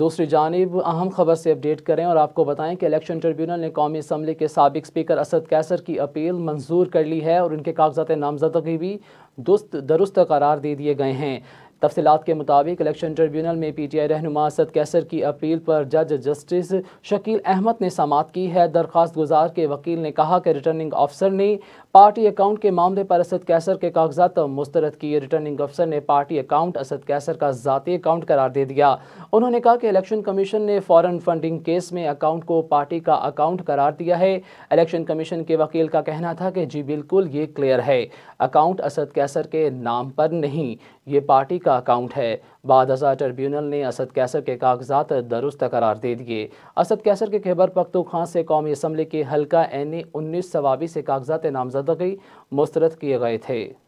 दूसरी जानब अहम खबर से अपडेट करें और आपको बताएं कि इलेक्शन ट्रिब्यूनल ने कौमी असम्बली के सबक स्पीकर असद कैसर की अपील मंजूर कर ली है और उनके कागजात नामजदगी भी दुरुस्त करार दे दिए गए हैं तफसीत के मुताबिक इलेक्शन ट्रिब्यूनल में पी टी आई रहनुमा असद कैसर की अपील पर जज जस्टिस शकील अहमद ने समात की है दरख्वास्त गुजार के वकील ने कहा कि रिटर्निंग ऑफिसर ने पार्टी अकाउंट के मामले पर असद कैसर के कागजात मुस्तरद किए रिटर्निंग अफसर ने पार्टी अकाउंट असद कैसर का जतीी अकाउंट करार दे दिया उन्होंने कहा कि इलेक्शन कमीशन ने फॉरन फंडिंग केस में अकाउंट को पार्टी का अकाउंट करार दिया है इलेक्शन कमीशन के वकील का कहना था कि जी बिल्कुल ये क्लियर है अकाउंट असद कैसर के नाम पर नहीं ये पार्टी का अकाउंट है बाद हजार ट्रिब्यूनल ने असद कैसर के कागजात दुरुस्त करार दे दिए असद कैसर के खैबर खां से कौमी असम्बली के हल्का एन ए उन्नीस सवाबी से कागजात नामजदगी मुस्तरद किए गए थे